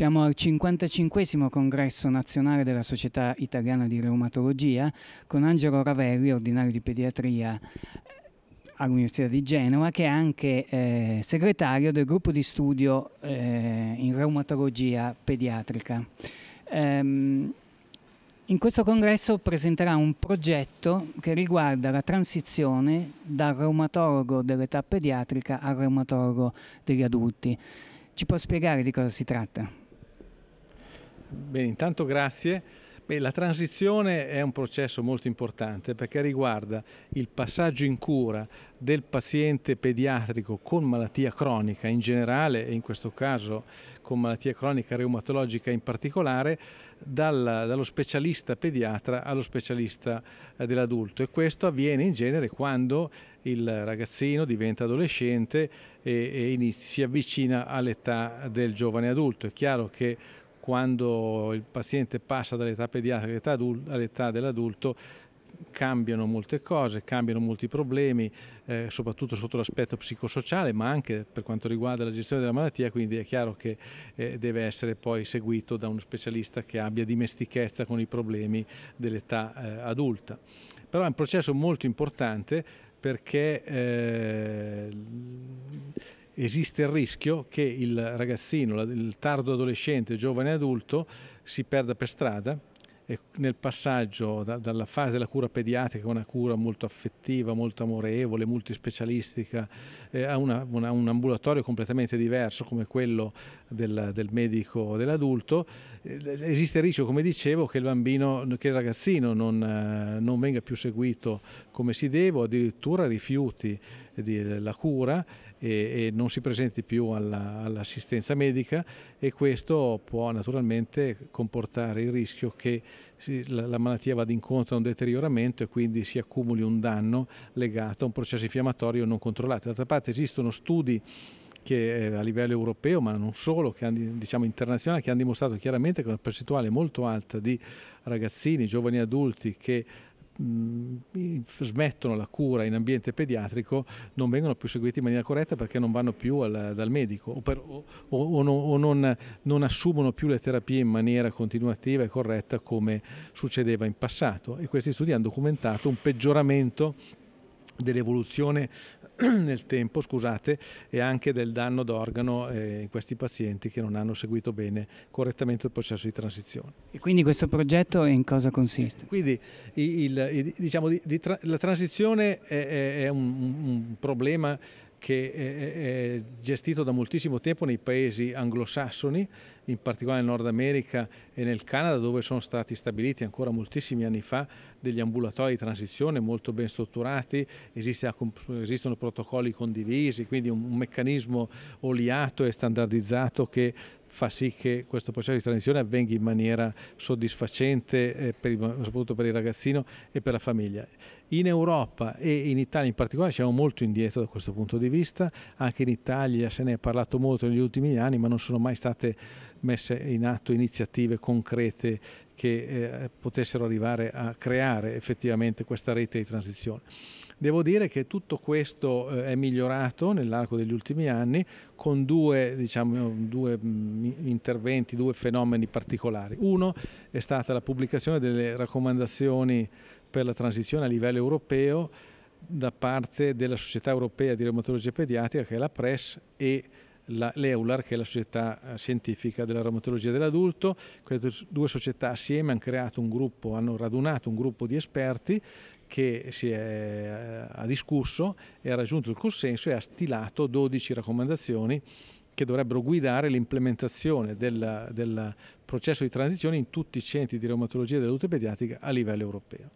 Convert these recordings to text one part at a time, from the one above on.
Siamo al 55 congresso nazionale della Società Italiana di Reumatologia con Angelo Ravelli, ordinario di pediatria eh, all'Università di Genova, che è anche eh, segretario del gruppo di studio eh, in reumatologia pediatrica. Ehm, in questo congresso presenterà un progetto che riguarda la transizione dal reumatologo dell'età pediatrica al reumatologo degli adulti. Ci può spiegare di cosa si tratta? Bene, intanto grazie. Beh, la transizione è un processo molto importante perché riguarda il passaggio in cura del paziente pediatrico con malattia cronica in generale e in questo caso con malattia cronica reumatologica in particolare dalla, dallo specialista pediatra allo specialista eh, dell'adulto e questo avviene in genere quando il ragazzino diventa adolescente e, e si avvicina all'età del giovane adulto. È chiaro che quando il paziente passa dall'età pediatrica all'età dell'adulto cambiano molte cose, cambiano molti problemi, eh, soprattutto sotto l'aspetto psicosociale, ma anche per quanto riguarda la gestione della malattia, quindi è chiaro che eh, deve essere poi seguito da uno specialista che abbia dimestichezza con i problemi dell'età eh, adulta. Però è un processo molto importante perché eh, esiste il rischio che il ragazzino, il tardo adolescente, il giovane adulto si perda per strada e nel passaggio da, dalla fase della cura pediatrica, una cura molto affettiva, molto amorevole, multispecialistica, eh, a una, una, un ambulatorio completamente diverso come quello del, del medico dell'adulto, eh, esiste il rischio, come dicevo, che il, bambino, che il ragazzino non, eh, non venga più seguito come si deve o addirittura rifiuti eh, di, la cura e, e non si presenti più all'assistenza all medica e questo può naturalmente comportare il rischio che la, la malattia vada incontro a un deterioramento e quindi si accumuli un danno legato a un processo infiammatorio non controllato. D'altra parte esistono studi che eh, a livello europeo, ma non solo, che hanno, diciamo internazionale, che hanno dimostrato chiaramente che una percentuale molto alta di ragazzini, giovani adulti che smettono la cura in ambiente pediatrico non vengono più seguiti in maniera corretta perché non vanno più al, dal medico o, per, o, o, no, o non, non, assumono più le terapie in maniera continuativa e corretta come succedeva in passato e questi studi hanno documentato un peggioramento dell'evoluzione nel tempo scusate, e anche del danno d'organo eh, in questi pazienti che non hanno seguito bene correttamente il processo di transizione. E quindi questo progetto in cosa consiste? Eh, quindi il, il, diciamo, di, di tra la transizione è, è un, un problema che è gestito da moltissimo tempo nei paesi anglosassoni, in particolare nel Nord America e nel Canada, dove sono stati stabiliti ancora moltissimi anni fa degli ambulatori di transizione molto ben strutturati, esistono protocolli condivisi, quindi un meccanismo oliato e standardizzato che fa sì che questo processo di transizione avvenga in maniera soddisfacente eh, per il, soprattutto per il ragazzino e per la famiglia. In Europa e in Italia in particolare siamo molto indietro da questo punto di vista, anche in Italia se ne è parlato molto negli ultimi anni ma non sono mai state messe in atto iniziative concrete che eh, potessero arrivare a creare effettivamente questa rete di transizione. Devo dire che tutto questo eh, è migliorato nell'arco degli ultimi anni con due, diciamo, due, mm, interventi, due fenomeni particolari. Uno è stata la pubblicazione delle raccomandazioni per la transizione a livello europeo da parte della Società Europea di Reumatologia Pediatrica, che è la PRESS, e l'EULAR che è la società eh, scientifica della reumatologia dell'adulto, queste due società assieme hanno creato un gruppo, hanno radunato un gruppo di esperti che si è, eh, ha discusso e ha raggiunto il consenso e ha stilato 12 raccomandazioni che dovrebbero guidare l'implementazione del, del, processo di transizione in tutti i centri di reumatologia e pediatrica a livello europeo.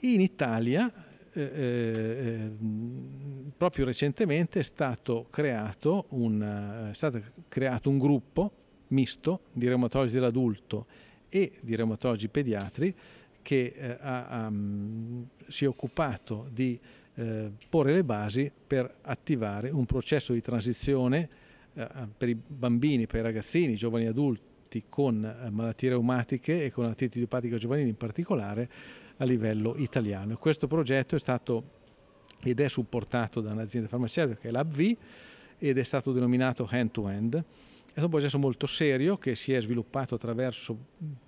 In Italia eh, eh proprio recentemente è stato creato un, eh, stato creato un gruppo misto di reumatologi dell'adulto e di reumatologi pediatri che eh, ha, um, si è occupato di eh, porre le basi per attivare un processo di transizione eh, per i bambini, per i ragazzini, i giovani adulti con eh, malattie reumatiche e con artrite idiopatica giovanile in particolare a livello italiano. Questo progetto è stato ed è supportato da un'azienda farmaceutica che è l'AbbV ed è stato denominato hand to hand. È stato un processo molto serio che si è sviluppato attraverso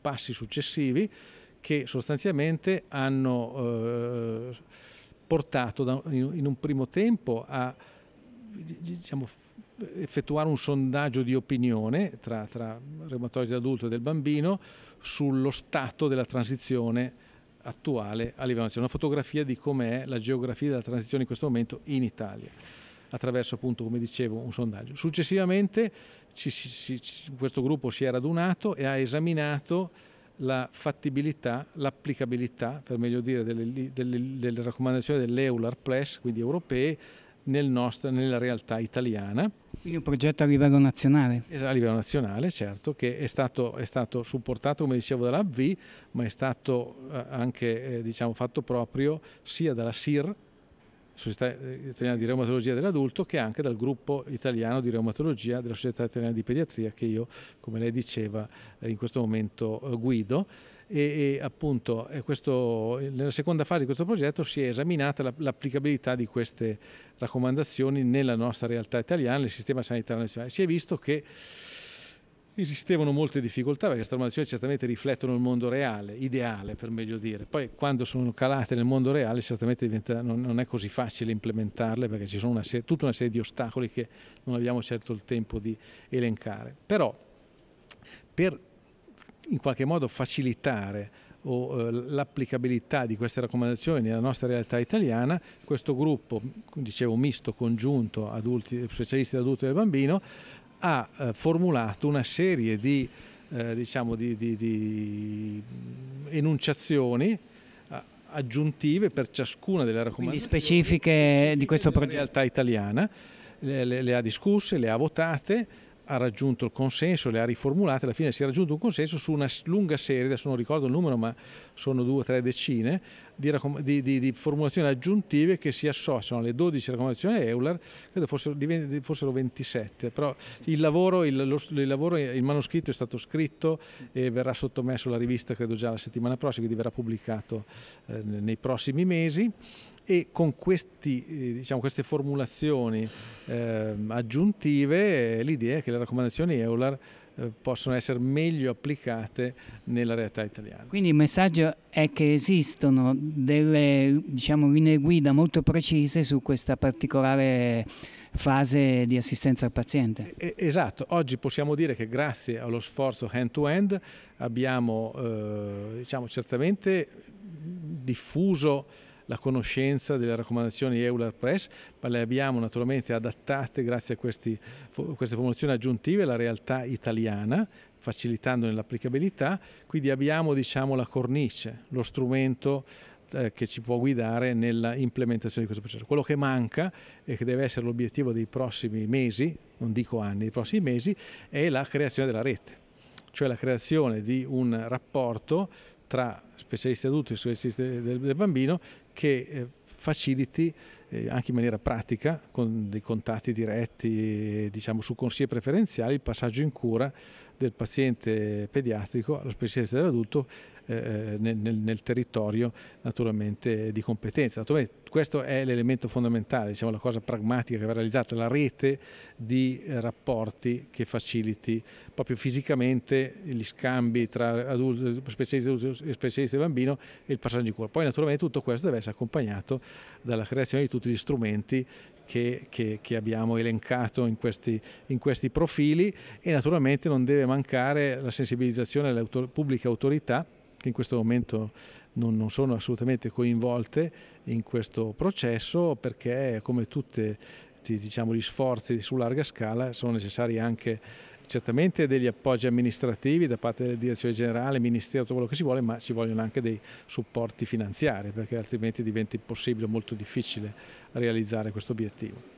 passi successivi che sostanzialmente hanno eh, portato da, in, in, un primo tempo a diciamo, effettuare un sondaggio di opinione tra, tra reumatoide adulto e del bambino sullo stato della transizione attuale a livello nazionale, una fotografia di com'è la geografia della transizione in questo momento in Italia attraverso appunto come dicevo un sondaggio. Successivamente ci, ci, ci, questo gruppo si è radunato e ha esaminato la fattibilità, l'applicabilità per meglio dire delle, delle, delle raccomandazioni dell'Eular Plus, quindi europee, nel nostra, nella realtà italiana quindi un progetto a livello nazionale. a livello nazionale, certo, che è stato, è stato supportato, come dicevo, dall'AV, ma è stato eh, anche eh, diciamo, fatto proprio sia dalla SIR, Società eh, Italiana di Reumatologia dell'Adulto, che anche dal gruppo italiano di reumatologia della Società Italiana di Pediatria, che io, come lei diceva, eh, in questo momento guido e, e appunto questo, nella seconda fase di questo progetto si è esaminata l'applicabilità di queste raccomandazioni nella nostra realtà italiana, nel sistema sanitario nazionale. Si è visto che esistevano molte difficoltà perché queste raccomandazioni certamente riflettono il mondo reale, ideale per meglio dire. Poi quando sono calate nel mondo reale certamente diventa, non, non, è così facile implementarle perché ci sono una serie, tutta una serie di ostacoli che non abbiamo certo il tempo di elencare. Però per in qualche modo facilitare eh, l'applicabilità di queste raccomandazioni nella nostra realtà italiana, questo gruppo, dicevo misto, congiunto, adulti, specialisti adulti e bambino, ha eh, formulato una serie di, eh, diciamo di, di, di enunciazioni aggiuntive per ciascuna delle raccomandazioni. Quindi specifiche di questo progetto. realtà italiana, le, le, le ha discusse, le ha votate, ha raggiunto il consenso, le ha riformulate, alla fine si è raggiunto un consenso su una lunga serie, adesso non ricordo il numero ma sono due o tre decine, di, di, di, di, formulazioni aggiuntive che si associano alle 12 raccomandazioni Euler, credo fossero, fossero 27, però il lavoro, il, lo, il lavoro, il manoscritto è stato scritto e verrà sottomesso alla rivista credo già la settimana prossima, quindi verrà pubblicato eh, nei prossimi mesi e con questi, eh, diciamo, queste formulazioni eh, aggiuntive l'idea è che le raccomandazioni EULAR eh, possono essere meglio applicate nella realtà italiana. Quindi il messaggio è che esistono delle diciamo, linee guida molto precise su questa particolare fase di assistenza al paziente. Esatto, oggi possiamo dire che grazie allo sforzo hand-to-hand -hand abbiamo eh, diciamo, certamente diffuso la conoscenza delle raccomandazioni Euler Press, ma le abbiamo naturalmente adattate grazie a questi, queste formulazioni aggiuntive alla realtà italiana, facilitandone l'applicabilità, quindi abbiamo diciamo, la cornice, lo strumento eh, che ci può guidare nella implementazione di questo processo. Quello che manca e che deve essere l'obiettivo dei prossimi mesi, non dico anni, dei prossimi mesi, è la creazione della rete, cioè la creazione di un rapporto tra specialisti adulti e specialisti del bambino che eh, faciliti eh, anche in maniera pratica, con dei contatti diretti diciamo, su consigli preferenziali, il passaggio in cura del paziente pediatrico allo specialista dell'adulto eh, eh nel, nel, territorio naturalmente eh, di competenza. Naturalmente questo è l'elemento fondamentale, diciamo, la cosa pragmatica che va realizzata, la rete di eh, rapporti che faciliti proprio fisicamente gli scambi tra adulti, specialisti e bambino e il passaggio di cura. Poi naturalmente tutto questo deve essere accompagnato dalla creazione di tutti gli strumenti che, che, che, abbiamo elencato in questi, in questi profili e naturalmente non deve mancare la sensibilizzazione delle autor- pubbliche autorità che in questo momento non, non sono assolutamente coinvolte in questo processo perché come tutti diciamo, gli sforzi su larga scala sono necessari anche certamente degli appoggi amministrativi da parte della direzione generale, ministero, tutto quello che si vuole, ma ci vogliono anche dei supporti finanziari perché altrimenti diventa impossibile, molto difficile realizzare questo obiettivo.